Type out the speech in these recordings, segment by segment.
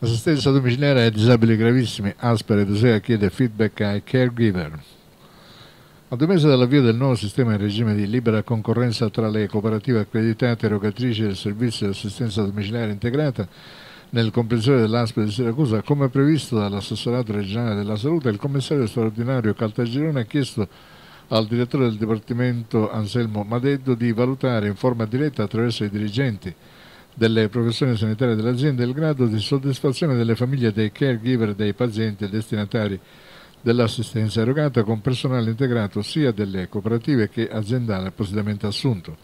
Assistenza domiciliare ai disabili gravissimi, Aspera Asper Edusea chiede feedback ai caregiver. A due mesi dall'avvio del nuovo sistema in regime di libera concorrenza tra le cooperative accreditate erogatrici del servizio di assistenza domiciliare integrata, nel comprensore dell'ASPE di Siracusa, come previsto dall'assessorato regionale della salute, il commissario straordinario Caltagirone ha chiesto al direttore del Dipartimento Anselmo Madeddo di valutare in forma diretta attraverso i dirigenti delle professioni sanitarie dell'azienda e il grado di soddisfazione delle famiglie dei caregiver dei pazienti e destinatari dell'assistenza erogata con personale integrato sia delle cooperative che aziendale appositamente assunto.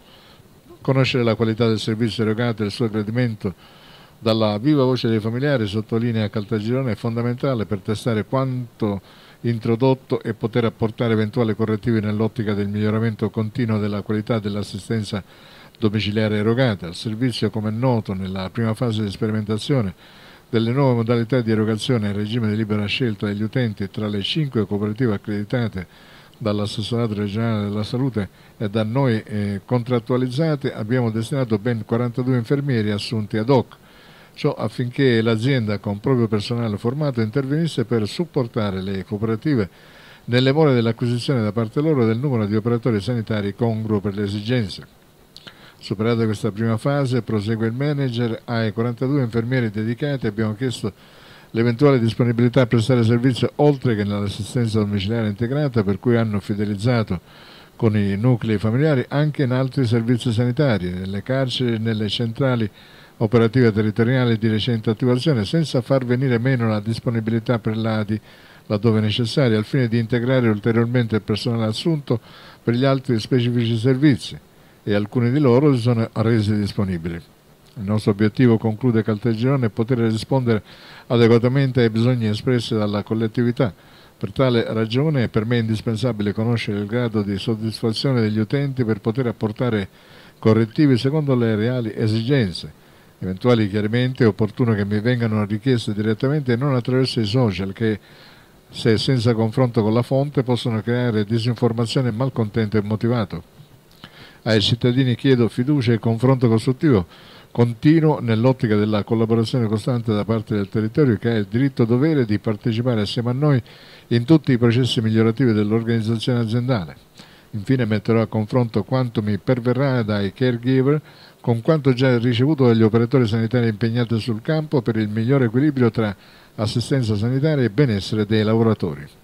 Conoscere la qualità del servizio erogato e il suo gradimento dalla viva voce dei familiari, sottolinea Caltagirone, è fondamentale per testare quanto introdotto e poter apportare eventuali correttivi nell'ottica del miglioramento continuo della qualità dell'assistenza erogata domiciliare erogata. Il servizio, come è noto, nella prima fase di sperimentazione delle nuove modalità di erogazione in regime di libera scelta degli utenti tra le cinque cooperative accreditate dall'assessorato regionale della salute e da noi eh, contrattualizzate abbiamo destinato ben 42 infermieri assunti ad hoc, ciò affinché l'azienda con proprio personale formato intervenisse per supportare le cooperative nelle more dell'acquisizione da parte loro del numero di operatori sanitari congruo per le esigenze. Superata questa prima fase, prosegue il manager, ai 42 infermieri dedicati abbiamo chiesto l'eventuale disponibilità a prestare servizio oltre che nell'assistenza domiciliare integrata per cui hanno fidelizzato con i nuclei familiari anche in altri servizi sanitari, nelle carceri e nelle centrali operative territoriali di recente attivazione, senza far venire meno la disponibilità per l'ADI laddove necessaria, al fine di integrare ulteriormente il personale assunto per gli altri specifici servizi e alcune di loro si sono rese disponibili. Il nostro obiettivo, conclude Caltagirone, è poter rispondere adeguatamente ai bisogni espressi dalla collettività. Per tale ragione è per me indispensabile conoscere il grado di soddisfazione degli utenti per poter apportare correttivi secondo le reali esigenze. Eventuali chiarimenti è opportuno che mi vengano richieste direttamente e non attraverso i social che, se senza confronto con la fonte, possono creare disinformazione, malcontento e motivato. Ai cittadini chiedo fiducia e confronto costruttivo continuo nell'ottica della collaborazione costante da parte del territorio che ha il diritto-dovere di partecipare assieme a noi in tutti i processi migliorativi dell'organizzazione aziendale. Infine metterò a confronto quanto mi perverrà dai caregiver con quanto già ricevuto dagli operatori sanitari impegnati sul campo per il migliore equilibrio tra assistenza sanitaria e benessere dei lavoratori.